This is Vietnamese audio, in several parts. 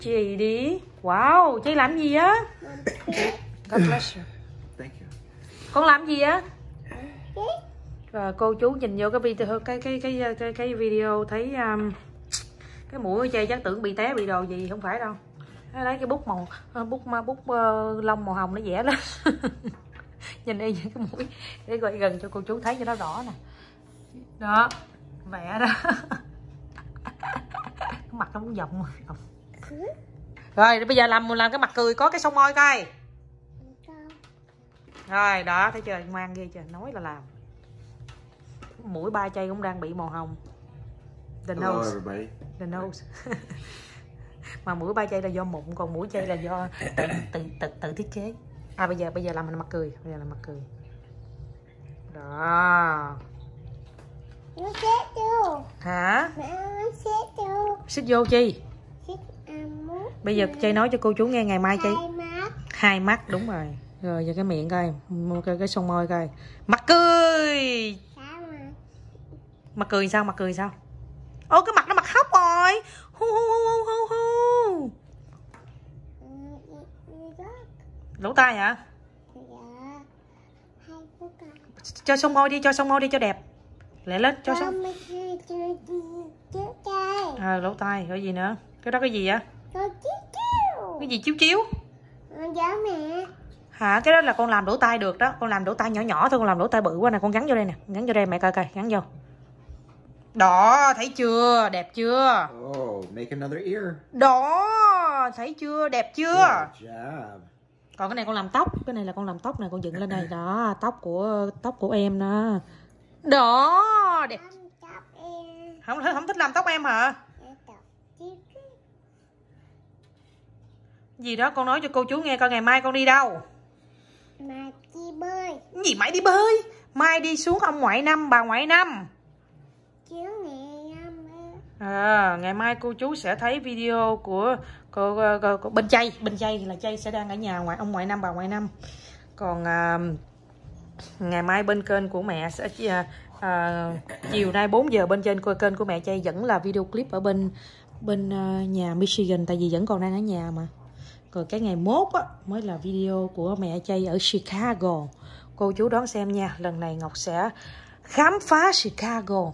chị đi? Wow, chị làm gì á? God bless you. Thank you. Con làm gì á? Và cô chú nhìn vô cái video cái cái cái cái, cái video thấy um, cái mũi chơi chắc tưởng bị té bị đồ gì không phải đâu. Lấy cái bút màu ờ, bút ma bút uh, lông màu hồng nó vẽ lên. nhìn đây cái mũi để gọi gần cho cô chú thấy cho nó rõ nè. Đó, vẽ đó. mặt nó muốn vòng rồi rồi bây giờ làm làm cái mặt cười có cái sông môi coi rồi đó thấy chưa ngoan ghê chưa nói là làm mũi ba chay cũng đang bị màu hồng the nose Hello, the nose mà mũi ba chay là do mụn còn mũi chay là do tự, tự tự tự thiết kế à bây giờ bây giờ làm mình mặt cười bây giờ làm mặt cười đó nó hả mẹ nó xếp vô chi bây giờ chơi nói cho cô chú nghe ngày mai chơi hai mắt đúng rồi rồi giờ cái miệng coi cái, cái son môi coi mặt cười mặt cười sao mặt cười sao ô cái mặt nó mặt khóc rồi hu hu hu hu hu lỗ tai hả dạ. cho son môi đi cho son môi đi cho đẹp lẹ lên cho son à, lỗ tai rồi gì nữa cái đó cái gì vậy cái gì chiếu chiếu dạ mẹ hả cái đó là con làm đổ tay được đó con làm đổ tay nhỏ nhỏ thôi con làm đổ tay bự quá nè con gắn vô đây nè gắn vô đây mẹ coi coi gắn vô đó thấy chưa đẹp chưa oh, make another ear. đó thấy chưa đẹp chưa còn cái này con làm tóc cái này là con làm tóc này con dựng lên đây đó tóc của tóc của em nè đó đẹp không không thích làm tóc em hả gì đó con nói cho cô chú nghe coi ngày mai con đi đâu mai đi bơi gì mãi đi bơi mai đi xuống ông ngoại năm bà ngoại năm chứ ngày năm à, ngày mai cô chú sẽ thấy video của cô, cô, cô, cô bên chay bên chay là chay sẽ đang ở nhà ngoại ông ngoại năm bà ngoại năm còn à, ngày mai bên kênh của mẹ sẽ à, à, chiều nay 4 giờ bên trên kênh của mẹ chay vẫn là video clip ở bên bên à, nhà Michigan tại vì vẫn còn đang ở nhà mà rồi cái ngày mốt á, mới là video của mẹ chay ở Chicago cô chú đón xem nha lần này Ngọc sẽ khám phá Chicago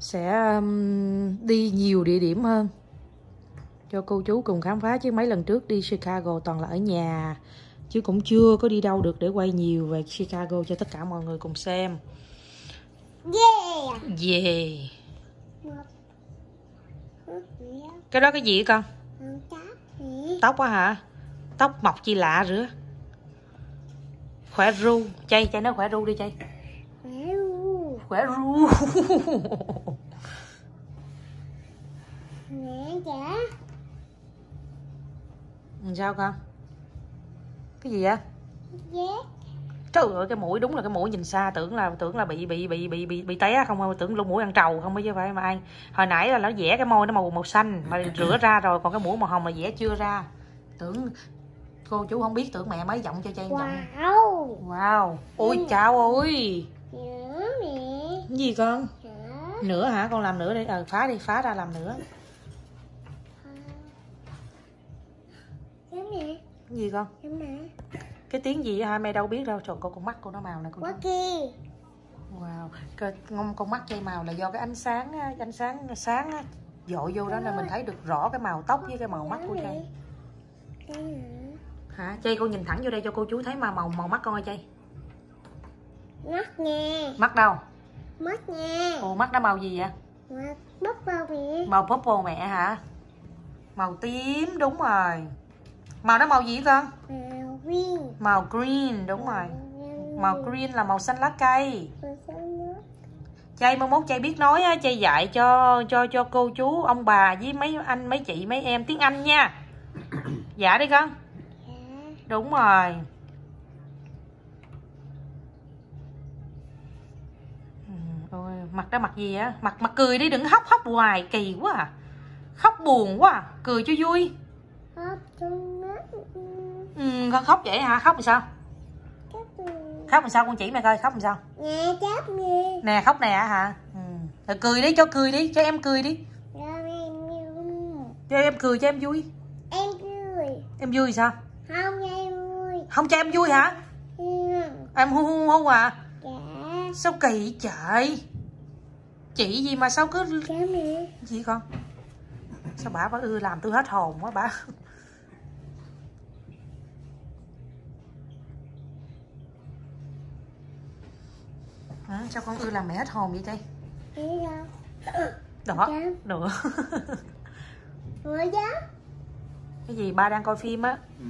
sẽ um, đi nhiều địa điểm hơn cho cô chú cùng khám phá chứ mấy lần trước đi Chicago toàn là ở nhà chứ cũng chưa có đi đâu được để quay nhiều về Chicago cho tất cả mọi người cùng xem yeah yeah cái đó cái gì con tóc quá hả tóc mọc chi lạ rửa khỏe ru chay chay nó khỏe ru đi chay khỏe ru khỏe mẹ dạ sao con cái gì vậy dạ trời ơi cái mũi đúng là cái mũi nhìn xa tưởng là tưởng là bị bị bị bị bị, bị té không tưởng luôn mũi ăn trầu không chứ phải mà anh hồi nãy là nó vẽ cái môi nó màu màu xanh mà rửa ra rồi còn cái mũi màu hồng mà vẽ chưa ra tưởng cô chú không biết tưởng mẹ mới giọng cho trang wow. giọng wow ôi ừ. chào ôi gì con dạ. nữa, hả con làm nữa đi ờ phá đi phá ra làm nữa dạ gì con dạ mẹ cái tiếng gì hai mẹ đâu biết đâu trời con con mắt của nó màu này con quá kia wow cái, con, con mắt dây màu là do cái ánh sáng ánh sáng sáng dội vô đó nên mình thấy được rõ cái màu tóc với cái màu mắt của chay hả chay con nhìn thẳng vô đây cho cô chú thấy mà màu màu mắt con ơi chay mắt nha mắt đâu mắt nha ồ mắt nó màu gì vậy mắt purple màu purple mẹ hả màu tím đúng rồi màu nó màu gì con ừ green màu green đúng rồi màu green là màu xanh lá cây chay mai mốt chay biết nói á chay dạy cho cho cho cô chú ông bà với mấy anh mấy chị mấy em tiếng anh nha dạ đi con dạ. đúng rồi ừ, Ôi, mặt đó mặt gì á mặt mặt cười đi đừng khóc khóc hoài kỳ quá à khóc buồn quá à. cười cho vui con khóc vậy hả khóc làm sao khóc làm sao con chỉ mẹ coi khóc làm sao nè khóc nè nè khóc nè hả ừ. Rồi cười đi cho cười đi cho em cười đi cho em cười cho em vui em vui em vui sao không cho em vui không cho em vui hả ừ. em hu hu hu à dạ. sao kỳ trời chị gì mà sao cứ dạ, gì con sao bà bà ư làm tôi hết hồn quá bà Hả? Sao con ưa làm mẹ hết hồn vậy chị? Dạ. Đỏ dạ. Đỏ dạ. Cái gì ba đang coi phim á ừ.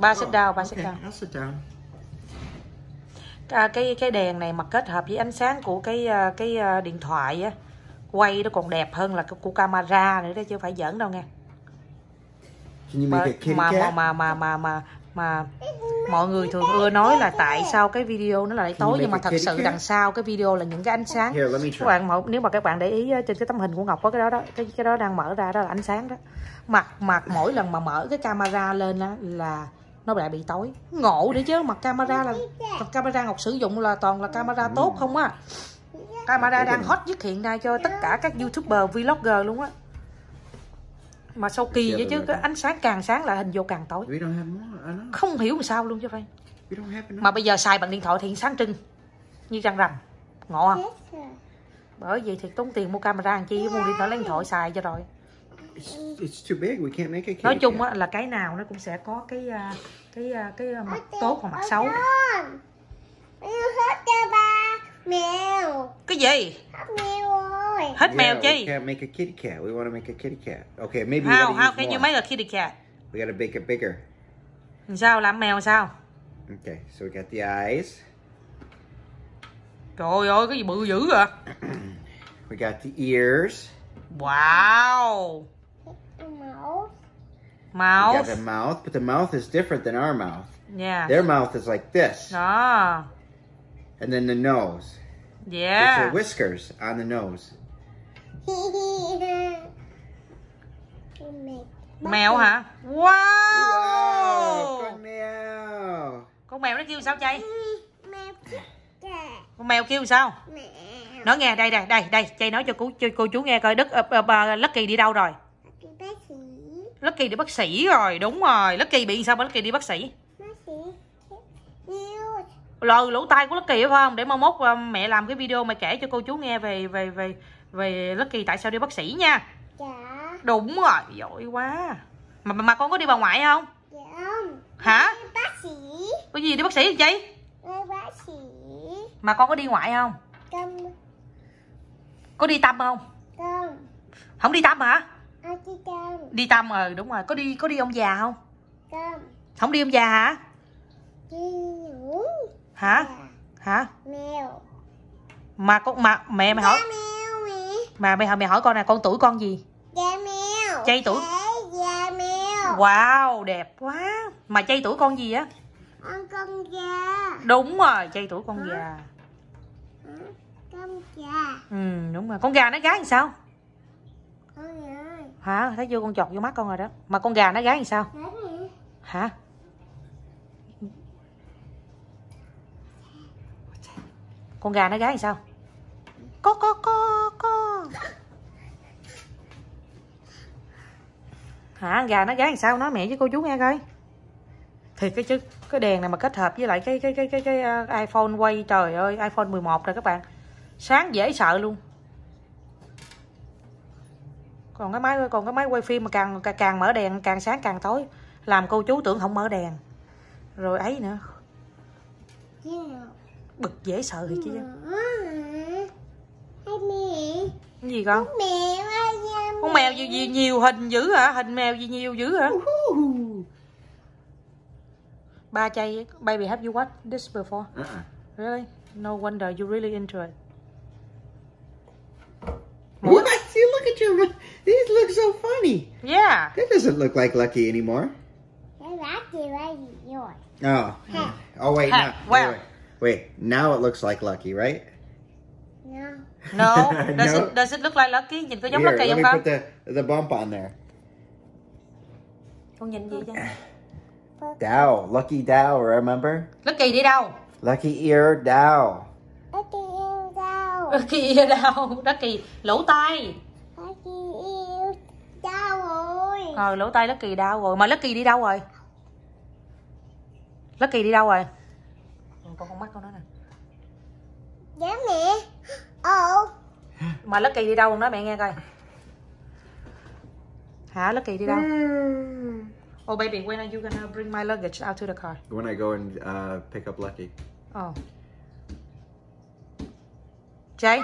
Ba sit đau ờ, ba sit down à, cái cái đèn này mà kết hợp với ánh sáng của cái ờ, cái ờ, điện thoại á quay nó còn đẹp hơn là của camera nữa đó chứ phải giỡn đâu nghe mà mà mà mà mà mà mà mọi người thường ưa nói là tại sao cái video nó lại tối nhưng mà thật sự đằng sau cái video là những cái ánh sáng các bạn nếu mà các bạn để ý ờ, trên cái tấm hình của ngọc có cái đó đó cái cái đó đang mở ra đó là ánh sáng đó mặt mặt mỗi lần mà mở cái camera lên đó là nó lại bị tối ngộ đấy chứ mặt camera là mặt camera ngọc sử dụng là toàn là camera tốt không á camera đang hot nhất hiện nay cho tất cả các youtuber vlogger luôn á mà sau kỳ dạ, vậy chứ cái ánh sáng càng sáng là hình vô càng tối không hiểu làm sao luôn chứ phải mà bây giờ xài bằng điện thoại thì sáng trưng như răng rằm ngộ không à? bởi vậy thì tốn tiền mua camera làm chi mua điện thoại lấy điện thoại xài cho rồi nói chung á, là cái nào nó cũng sẽ có cái à, cái à, cái, cái mặt tốt và mặt xấu cái gì it. Hết mèo chi? We can't make a kitty cat. We want to make a kitty cat. Okay, maybe how we how can more. you make a kitty cat? We gotta make it bigger. Sao làm mèo sao? Okay, so we got the eyes. Trời ơi, cái gì bự dữ vậy? we got the ears. Wow. Mouth. Mouth. We got the mouth, but the mouth is different than our mouth. Yeah. Their mouth is like this. Ah. And then the nose. Yeah. It's the whiskers on the nose. mèo hả wow, wow con mèo con mèo nó kêu sao chay con mèo kêu sao mẹ. nói nghe đây đây đây đây chay nói cho cô cho cô chú nghe coi đức uh, uh, lucky đi đâu rồi lucky đi bác sĩ rồi đúng rồi lucky bị sao mà lucky đi bác sĩ lờ lỗ tai của lucky phải không để mai mốt uh, mẹ làm cái video mẹ kể cho cô chú nghe về về về về Lucky tại sao đi bác sĩ nha dạ đúng rồi giỏi quá mà mà, con có đi bà ngoại không dạ hả đi bác sĩ cái gì đi bác sĩ chị đi bác sĩ mà con có đi ngoại không tâm có đi tâm không tâm không đi tâm hả không đi tâm đi tâm ờ đúng rồi có đi có đi ông già không tâm không đi ông già hả đi hả dạ. hả mèo mà con mà mẹ mày hỏi mèo mà mày hỏi mày hỏi con nè con tuổi con gì dạ mèo chay tuổi dạ mèo wow đẹp quá mà chay tuổi con gì á con con già đúng rồi chay tuổi con Hả? già con gà ừ đúng rồi con gà nó gái làm sao Con gà. hả thấy chưa con chọt vô mắt con rồi đó mà con gà nó gái làm sao Gái hả con gà nó gái làm sao có có có có hả gà nó gái làm sao nói mẹ với cô chú nghe coi thì cái chứ cái đèn này mà kết hợp với lại cái cái cái cái cái ờ, iPhone quay trời ơi iPhone 11 rồi các bạn sáng dễ sợ luôn còn cái máy còn cái máy quay phim mà càng càng mở đèn càng sáng càng tối làm cô chú tưởng không mở đèn rồi ấy nữa bực dễ sợ thì chứ cái gì con mèo con mèo gì, gì nhiều hình dữ hả hình mèo gì nhiều dữ hả ba chay baby have you watched this before uh -uh. really no wonder you really into it What? See, look at your. These look so funny. Yeah. That doesn't look like Lucky anymore. Lucky right yours. Oh. Oh wait. Huh. Now, well. Wait, wait. Now it looks like Lucky, right? No. No. Does no? it does it look like lucky? Nhìn có giống Here, lucky không con? Put the, the bump on there. Con nhìn gì vậy? Dow, Lucky Dow, remember? Lucky đi đâu? Lucky Ear Dow. Lucky Ear Dow. Lucky Ear Dow, Lucky lỗ tai. Lucky Ear Dow rồi. Ờ lỗ tai Lucky Dow rồi, mà Lucky đi đâu rồi? Lucky đi đâu rồi? Con không mắt con nói nè. dám dạ nè mà Lucky đi đâu không nói mẹ nghe coi hả Lucky đi đâu hmm. oh baby when are you gonna bring my luggage out to the car when I go and uh, pick up Lucky oh Jay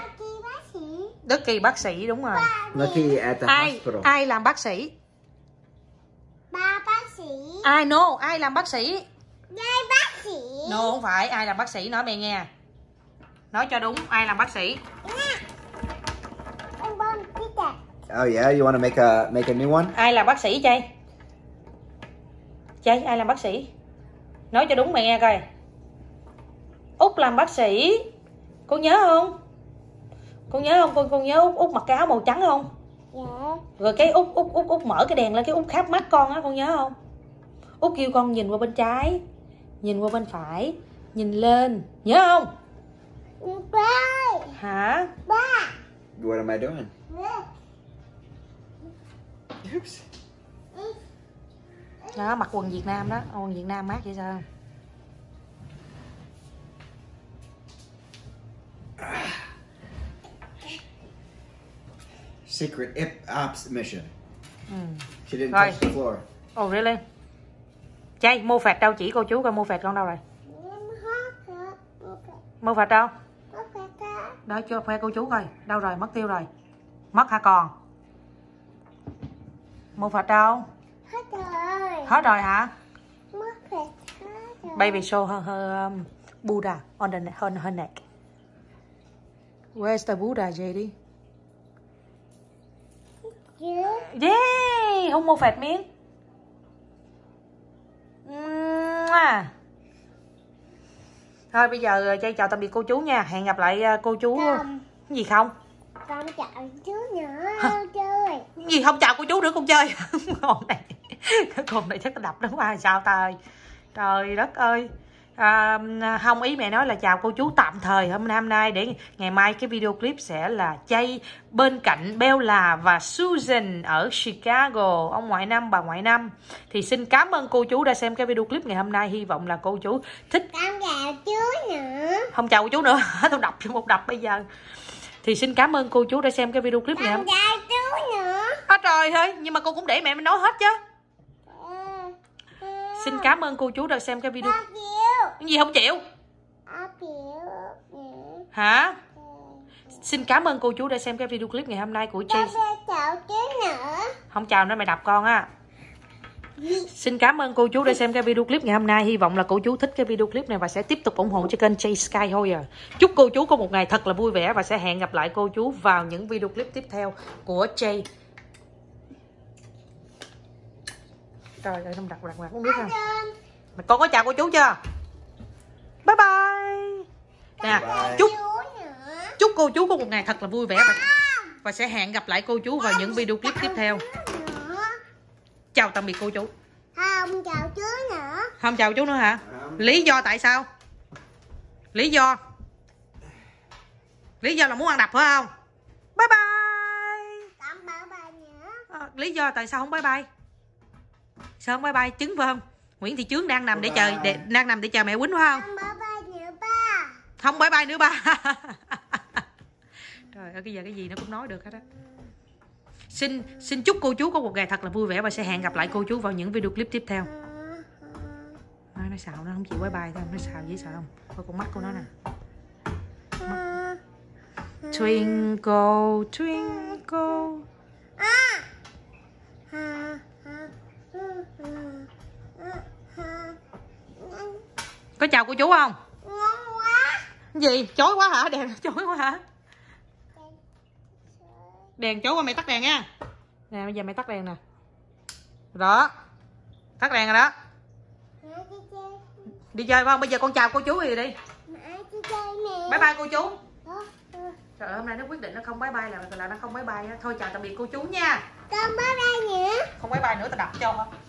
Lucky bác sĩ đúng rồi Lucky at the ai, hospital ai làm bác sĩ ba bác sĩ ai no ai làm bác sĩ Dây bác sĩ No không phải ai làm bác sĩ nói mẹ nghe Nói cho đúng ai làm bác sĩ Oh yeah, you want to make a make a new one? Ai làm bác sĩ chay? Chay ai làm bác sĩ? Nói cho đúng mày nghe coi. Út làm bác sĩ. Cô nhớ không? Cô nhớ không? Con con nhớ Út Út mặc cái áo màu trắng không? Dạ. Rồi cái Út Út Út Út mở cái đèn lên cái Út khép mắt con á, con nhớ không? Út kêu con nhìn qua bên trái, nhìn qua bên phải, nhìn lên, nhớ không? Ba. Dạ. Hả? Ba. What am I doing? Dạ. Oops. Đó, mặc quần Việt Nam đó, quần Việt Nam mát vậy sao? Secret ops mission. Ừ. She didn't Rồi. touch the floor. Oh really? Chay, mua phạt đâu chỉ cô chú coi mua phạt con đâu rồi? Mua phạt đâu? Đó cho khoe cô chú coi, đâu rồi, mất tiêu rồi. Mất hả còn? Mua phạt đâu? Hết rồi. Hết rồi hả? Mất hết rồi. Baby show her, her um, Buddha on the on her neck. Where's the Buddha, JD? Yeah. yeah. Hôn mô phạt miếng. Thôi bây giờ chơi uh, chào tạm biệt cô chú nha. Hẹn gặp lại uh, cô chú. Cầm. Gì không? Con chào chú nữa. Chú gì không chào cô chú nữa con chơi con này cái con này chắc ta đập nó qua sao ta ơi trời đất ơi à, không ý mẹ nói là chào cô chú tạm thời hôm nay hôm nay để ngày mai cái video clip sẽ là chay bên cạnh Bella và Susan ở Chicago ông ngoại năm bà ngoại năm thì xin cảm ơn cô chú đã xem cái video clip ngày hôm nay hy vọng là cô chú thích không chào chú nữa không chào cô chú nữa tôi đọc một đập bây giờ thì xin cảm ơn cô chú đã xem cái video clip ngày hôm nay hết trời thôi nhưng mà cô cũng để mẹ mình nói hết chứ xin cảm ơn cô chú đã xem cái video cái gì không chịu hả xin cảm ơn cô chú đã xem cái video clip ngày hôm nay của chị không chào nữa mày đọc con á Xin cảm ơn cô chú đã xem cái video clip ngày hôm nay Hy vọng là cô chú thích cái video clip này Và sẽ tiếp tục ủng hộ cho kênh Jay Sky thôi Hoyer à. Chúc cô chú có một ngày thật là vui vẻ Và sẽ hẹn gặp lại cô chú vào những video clip tiếp theo Của Jay trời ơi không đặt đặt đặt uống nước không mà con có chào cô chú chưa bye bye nè chúc chúc cô chú có một ngày thật là vui vẻ và, và sẽ hẹn gặp lại cô chú vào những video clip tiếp theo chào tạm biệt cô chú không chào chú nữa không chào chú nữa hả lý do tại sao lý do lý do là muốn ăn đập phải không bye bye, ờ, lý do tại sao không bye bye sơn bye bye trứng phải không nguyễn thị trướng đang nằm bye để chờ để, đang nằm để chờ mẹ quýnh phải không không bye nữa, ba. không bye bye nữa ba trời ơi cái giờ cái gì nó cũng nói được hết á xin xin chúc cô chú có một ngày thật là vui vẻ và sẽ hẹn gặp lại cô chú vào những video clip tiếp theo à, nó xạo nó không chịu bye bye thôi nó xào dễ sợ không coi con mắt của nó nè mắt. Ờ. twinkle twinkle à. có chào cô chú không ngon quá gì chối quá hả đèn chối quá hả đèn chối qua mày tắt đèn nha nè bây giờ mày tắt đèn nè đó tắt đèn rồi đó đi chơi không bây giờ con chào cô chú gì đi bye bye cô chú ờ, ờ. trời ơi hôm nay nó quyết định nó không bye bye là là nó không bye bye thôi chào tạm biệt cô chú nha không bye bye nữa không bye bye nữa tao đọc cho